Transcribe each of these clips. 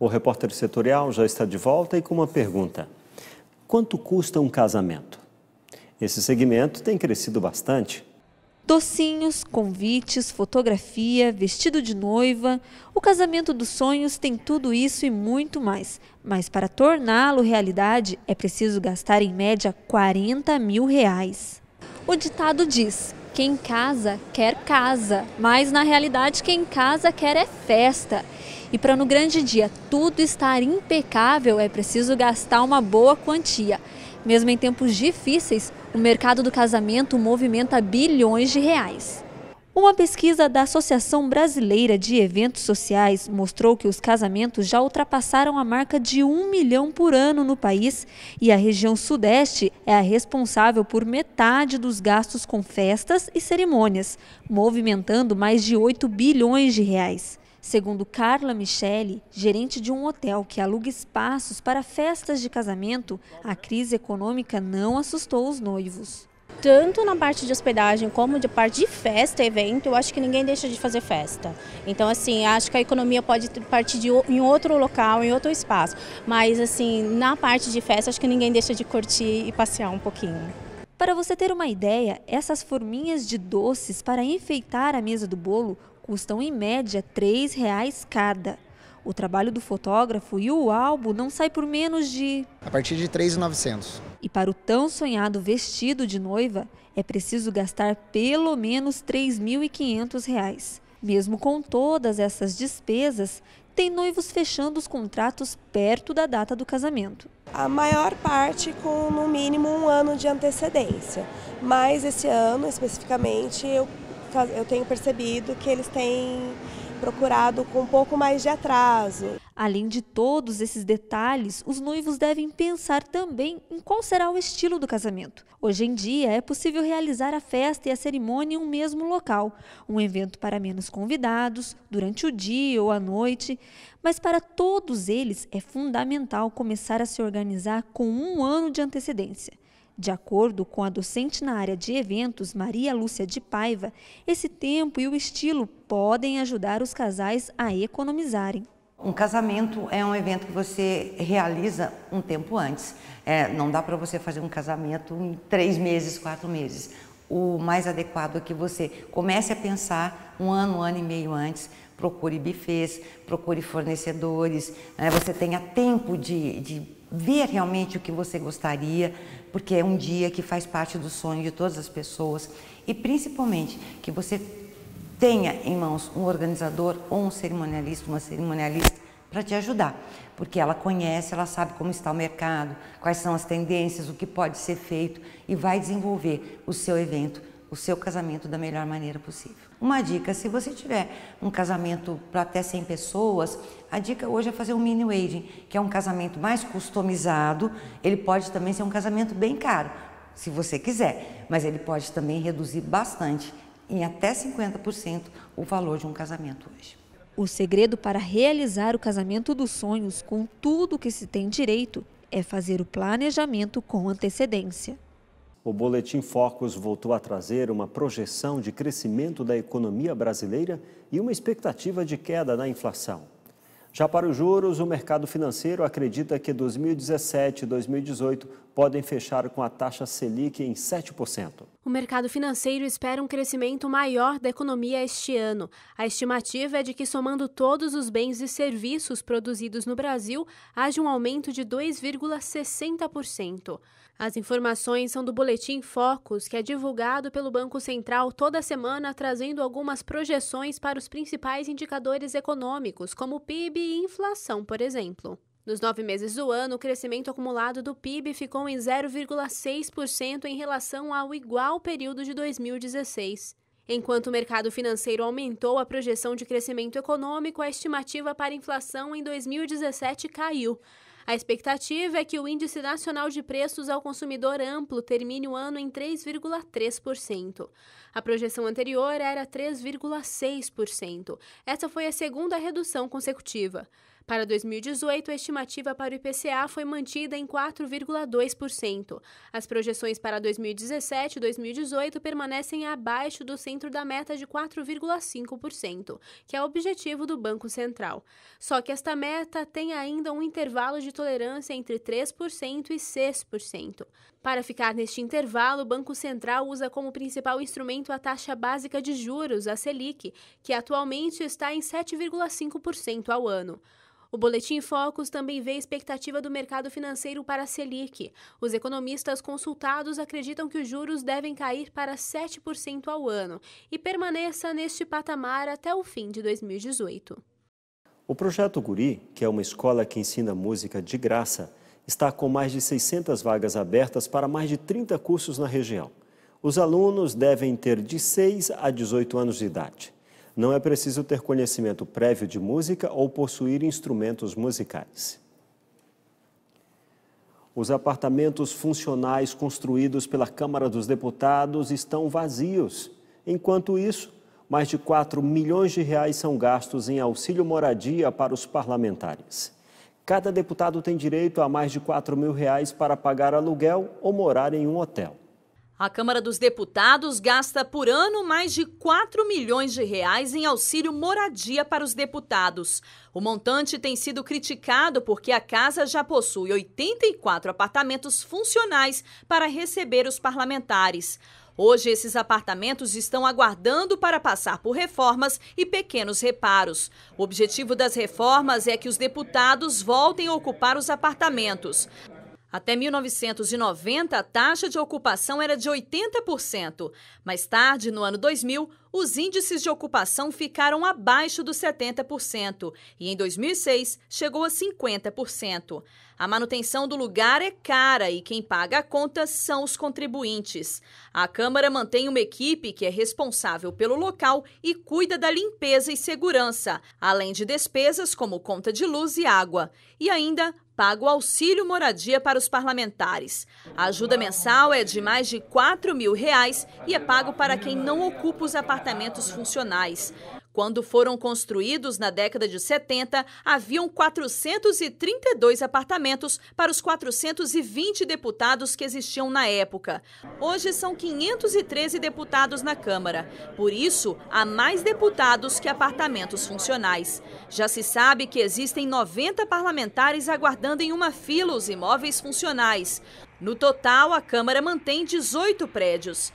O repórter setorial já está de volta e com uma pergunta: Quanto custa um casamento? Esse segmento tem crescido bastante. Docinhos, convites, fotografia, vestido de noiva, o casamento dos sonhos tem tudo isso e muito mais. Mas para torná-lo realidade é preciso gastar em média 40 mil reais. O ditado diz: quem casa quer casa, mas na realidade quem casa quer é festa. E para no grande dia tudo estar impecável, é preciso gastar uma boa quantia. Mesmo em tempos difíceis, o mercado do casamento movimenta bilhões de reais. Uma pesquisa da Associação Brasileira de Eventos Sociais mostrou que os casamentos já ultrapassaram a marca de um milhão por ano no país e a região Sudeste é a responsável por metade dos gastos com festas e cerimônias, movimentando mais de 8 bilhões de reais. Segundo Carla Michele, gerente de um hotel que aluga espaços para festas de casamento, a crise econômica não assustou os noivos. Tanto na parte de hospedagem como de parte de festa, evento, eu acho que ninguém deixa de fazer festa. Então, assim, acho que a economia pode partir de, em outro local, em outro espaço. Mas, assim, na parte de festa, acho que ninguém deixa de curtir e passear um pouquinho. Para você ter uma ideia, essas forminhas de doces para enfeitar a mesa do bolo custam em média R$ 3,00 cada. O trabalho do fotógrafo e o álbum não sai por menos de... A partir de 3,900. E para o tão sonhado vestido de noiva, é preciso gastar pelo menos R$ 3.500. Mesmo com todas essas despesas, tem noivos fechando os contratos perto da data do casamento. A maior parte com no mínimo um ano de antecedência, mas esse ano especificamente eu eu tenho percebido que eles têm procurado com um pouco mais de atraso. Além de todos esses detalhes, os noivos devem pensar também em qual será o estilo do casamento. Hoje em dia, é possível realizar a festa e a cerimônia em um mesmo local, um evento para menos convidados, durante o dia ou a noite, mas para todos eles é fundamental começar a se organizar com um ano de antecedência. De acordo com a docente na área de eventos, Maria Lúcia de Paiva, esse tempo e o estilo podem ajudar os casais a economizarem. Um casamento é um evento que você realiza um tempo antes. É, não dá para você fazer um casamento em três meses, quatro meses. O mais adequado é que você comece a pensar um ano, um ano e meio antes, procure bufês, procure fornecedores, né? você tenha tempo de, de ver realmente o que você gostaria, porque é um dia que faz parte do sonho de todas as pessoas e principalmente que você tenha em mãos um organizador ou um cerimonialista, uma cerimonialista para te ajudar, porque ela conhece, ela sabe como está o mercado, quais são as tendências, o que pode ser feito e vai desenvolver o seu evento o seu casamento da melhor maneira possível. Uma dica, se você tiver um casamento para até 100 pessoas, a dica hoje é fazer um mini wedding, que é um casamento mais customizado, ele pode também ser um casamento bem caro, se você quiser, mas ele pode também reduzir bastante, em até 50%, o valor de um casamento hoje. O segredo para realizar o casamento dos sonhos com tudo que se tem direito é fazer o planejamento com antecedência o Boletim Focus voltou a trazer uma projeção de crescimento da economia brasileira e uma expectativa de queda na inflação. Já para os juros, o mercado financeiro acredita que 2017 e 2018 podem fechar com a taxa Selic em 7%. O mercado financeiro espera um crescimento maior da economia este ano. A estimativa é de que, somando todos os bens e serviços produzidos no Brasil, haja um aumento de 2,60%. As informações são do Boletim Focus, que é divulgado pelo Banco Central toda semana, trazendo algumas projeções para os principais indicadores econômicos, como PIB e inflação, por exemplo. Nos nove meses do ano, o crescimento acumulado do PIB ficou em 0,6% em relação ao igual período de 2016. Enquanto o mercado financeiro aumentou a projeção de crescimento econômico, a estimativa para inflação em 2017 caiu. A expectativa é que o Índice Nacional de Preços ao Consumidor Amplo termine o ano em 3,3%. A projeção anterior era 3,6%. Essa foi a segunda redução consecutiva. Para 2018, a estimativa para o IPCA foi mantida em 4,2%. As projeções para 2017 e 2018 permanecem abaixo do centro da meta de 4,5%, que é o objetivo do Banco Central. Só que esta meta tem ainda um intervalo de tolerância entre 3% e 6%. Para ficar neste intervalo, o Banco Central usa como principal instrumento a taxa básica de juros, a Selic, que atualmente está em 7,5% ao ano. O Boletim Focus também vê a expectativa do mercado financeiro para a Selic. Os economistas consultados acreditam que os juros devem cair para 7% ao ano e permaneça neste patamar até o fim de 2018. O Projeto Guri, que é uma escola que ensina música de graça, está com mais de 600 vagas abertas para mais de 30 cursos na região. Os alunos devem ter de 6 a 18 anos de idade não é preciso ter conhecimento prévio de música ou possuir instrumentos musicais. Os apartamentos funcionais construídos pela Câmara dos Deputados estão vazios. Enquanto isso, mais de 4 milhões de reais são gastos em auxílio moradia para os parlamentares. Cada deputado tem direito a mais de 4 mil reais para pagar aluguel ou morar em um hotel. A Câmara dos Deputados gasta por ano mais de 4 milhões de reais em auxílio moradia para os deputados. O montante tem sido criticado porque a casa já possui 84 apartamentos funcionais para receber os parlamentares. Hoje, esses apartamentos estão aguardando para passar por reformas e pequenos reparos. O objetivo das reformas é que os deputados voltem a ocupar os apartamentos. Até 1990, a taxa de ocupação era de 80%. Mais tarde, no ano 2000, os índices de ocupação ficaram abaixo dos 70% e em 2006 chegou a 50%. A manutenção do lugar é cara e quem paga a conta são os contribuintes. A Câmara mantém uma equipe que é responsável pelo local e cuida da limpeza e segurança, além de despesas como conta de luz e água. E ainda paga o auxílio moradia para os parlamentares. A ajuda mensal é de mais de 4 mil reais e é pago para quem não ocupa os apartamentos apartamentos funcionais. Quando foram construídos na década de 70, haviam 432 apartamentos para os 420 deputados que existiam na época. Hoje são 513 deputados na Câmara. Por isso, há mais deputados que apartamentos funcionais. Já se sabe que existem 90 parlamentares aguardando em uma fila os imóveis funcionais. No total, a Câmara mantém 18 prédios.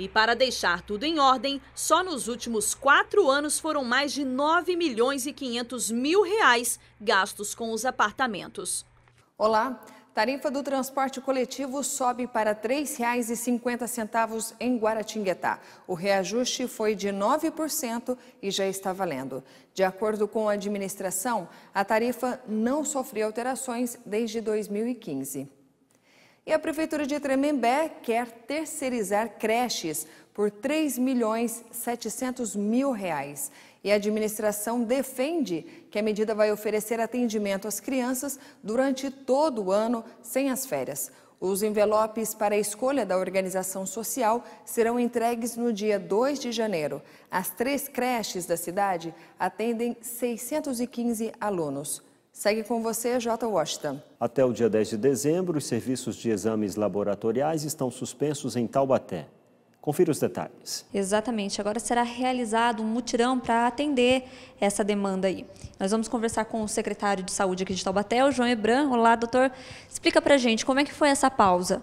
E para deixar tudo em ordem, só nos últimos quatro anos foram mais de 9 milhões e 500 mil reais gastos com os apartamentos. Olá, tarifa do transporte coletivo sobe para R$ 3,50 em Guaratinguetá. O reajuste foi de 9% e já está valendo. De acordo com a administração, a tarifa não sofreu alterações desde 2015. E a Prefeitura de Tremembé quer terceirizar creches por 3 milhões 700 mil reais. E a administração defende que a medida vai oferecer atendimento às crianças durante todo o ano, sem as férias. Os envelopes para a escolha da organização social serão entregues no dia 2 de janeiro. As três creches da cidade atendem 615 alunos. Segue com você, J. Washington. Até o dia 10 de dezembro, os serviços de exames laboratoriais estão suspensos em Taubaté. Confira os detalhes. Exatamente. Agora será realizado um mutirão para atender essa demanda aí. Nós vamos conversar com o secretário de Saúde aqui de Taubaté, o João Ebran. Olá, doutor. Explica para gente como é que foi essa pausa.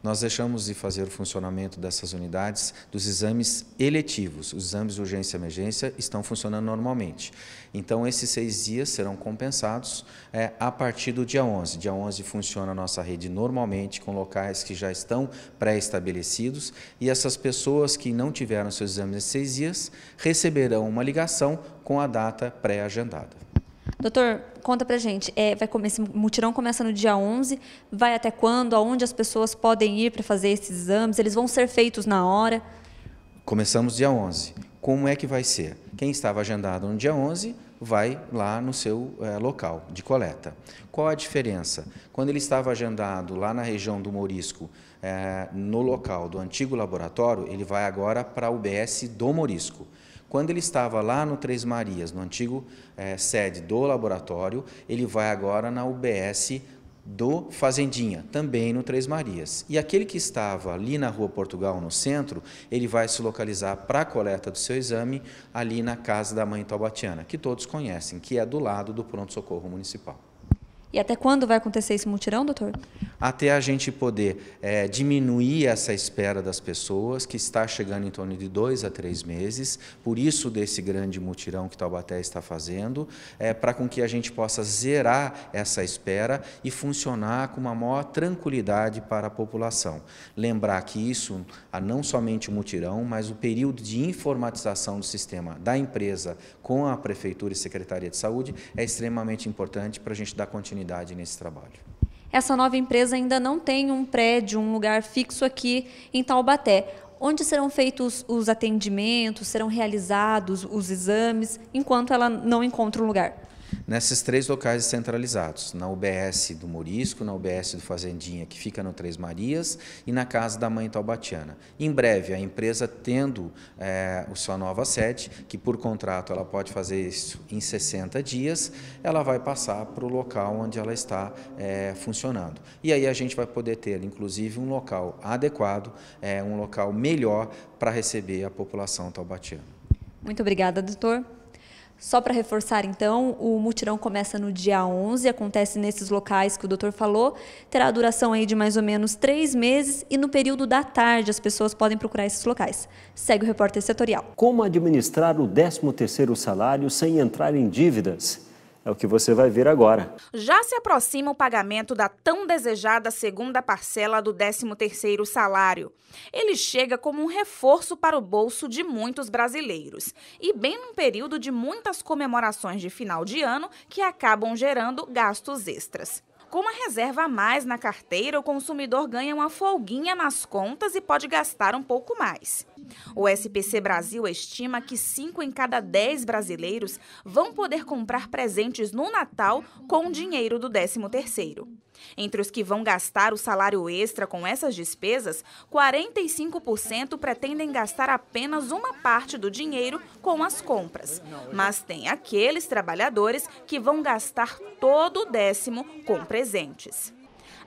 Nós deixamos de fazer o funcionamento dessas unidades dos exames eletivos. Os exames de urgência e emergência estão funcionando normalmente. Então, esses seis dias serão compensados é, a partir do dia 11. Dia 11 funciona a nossa rede normalmente, com locais que já estão pré-estabelecidos. E essas pessoas que não tiveram seus exames nesses seis dias receberão uma ligação com a data pré-agendada. Doutor, conta pra gente, é, vai começar, mutirão começa no dia 11, vai até quando, aonde as pessoas podem ir para fazer esses exames, eles vão ser feitos na hora? Começamos dia 11. Como é que vai ser? Quem estava agendado no dia 11 vai lá no seu é, local de coleta. Qual a diferença? Quando ele estava agendado lá na região do Morisco, é, no local do antigo laboratório, ele vai agora para o BS do Morisco. Quando ele estava lá no Três Marias, no antigo é, sede do laboratório, ele vai agora na UBS do Fazendinha, também no Três Marias. E aquele que estava ali na Rua Portugal, no centro, ele vai se localizar para a coleta do seu exame ali na Casa da Mãe Taubatiana, que todos conhecem, que é do lado do pronto-socorro municipal. E até quando vai acontecer esse mutirão, doutor? Até a gente poder é, diminuir essa espera das pessoas, que está chegando em torno de dois a três meses, por isso desse grande mutirão que Taubaté está fazendo, é, para com que a gente possa zerar essa espera e funcionar com uma maior tranquilidade para a população. Lembrar que isso, ah, não somente o mutirão, mas o período de informatização do sistema da empresa com a Prefeitura e Secretaria de Saúde é extremamente importante para a gente dar continuidade nesse trabalho. Essa nova empresa ainda não tem um prédio, um lugar fixo aqui em Taubaté. Onde serão feitos os atendimentos, serão realizados os exames, enquanto ela não encontra um lugar? nesses três locais centralizados, na UBS do Morisco, na UBS do Fazendinha, que fica no Três Marias, e na Casa da Mãe Taubatiana. Em breve, a empresa tendo é, sua nova sede, que por contrato ela pode fazer isso em 60 dias, ela vai passar para o local onde ela está é, funcionando. E aí a gente vai poder ter, inclusive, um local adequado, é, um local melhor para receber a população taubatiana. Muito obrigada, doutor. Só para reforçar, então, o mutirão começa no dia 11, acontece nesses locais que o doutor falou, terá duração aí de mais ou menos três meses e no período da tarde as pessoas podem procurar esses locais. Segue o repórter setorial. Como administrar o 13º salário sem entrar em dívidas? É o que você vai ver agora. Já se aproxima o pagamento da tão desejada segunda parcela do 13º salário. Ele chega como um reforço para o bolso de muitos brasileiros. E bem num período de muitas comemorações de final de ano que acabam gerando gastos extras. Com uma reserva a mais na carteira, o consumidor ganha uma folguinha nas contas e pode gastar um pouco mais. O SPC Brasil estima que 5 em cada 10 brasileiros vão poder comprar presentes no Natal com o dinheiro do 13º. Entre os que vão gastar o salário extra com essas despesas, 45% pretendem gastar apenas uma parte do dinheiro com as compras. Mas tem aqueles trabalhadores que vão gastar todo o décimo com presentes.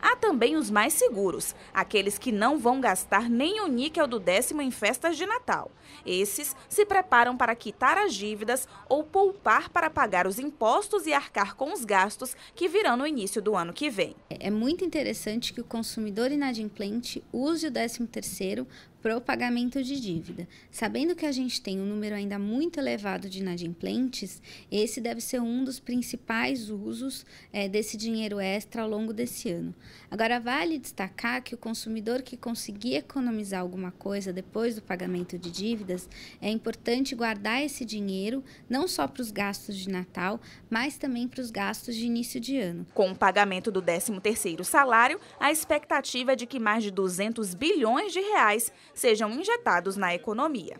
Há também os mais seguros, aqueles que não vão gastar nem o níquel do décimo em festas de Natal. Esses se preparam para quitar as dívidas ou poupar para pagar os impostos e arcar com os gastos que virão no início do ano que vem. É muito interessante que o consumidor inadimplente use o décimo terceiro para o pagamento de dívida. Sabendo que a gente tem um número ainda muito elevado de inadimplentes, esse deve ser um dos principais usos é, desse dinheiro extra ao longo desse ano. Agora, vale destacar que o consumidor que conseguir economizar alguma coisa depois do pagamento de dívidas, é importante guardar esse dinheiro não só para os gastos de Natal, mas também para os gastos de início de ano. Com o pagamento do 13º salário, a expectativa é de que mais de 200 bilhões de reais sejam injetados na economia.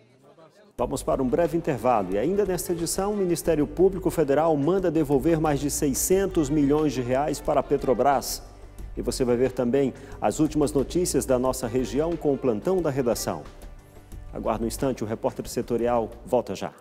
Vamos para um breve intervalo e ainda nesta edição, o Ministério Público Federal manda devolver mais de 600 milhões de reais para a Petrobras. E você vai ver também as últimas notícias da nossa região com o plantão da redação. Aguarde um instante, o repórter setorial volta já.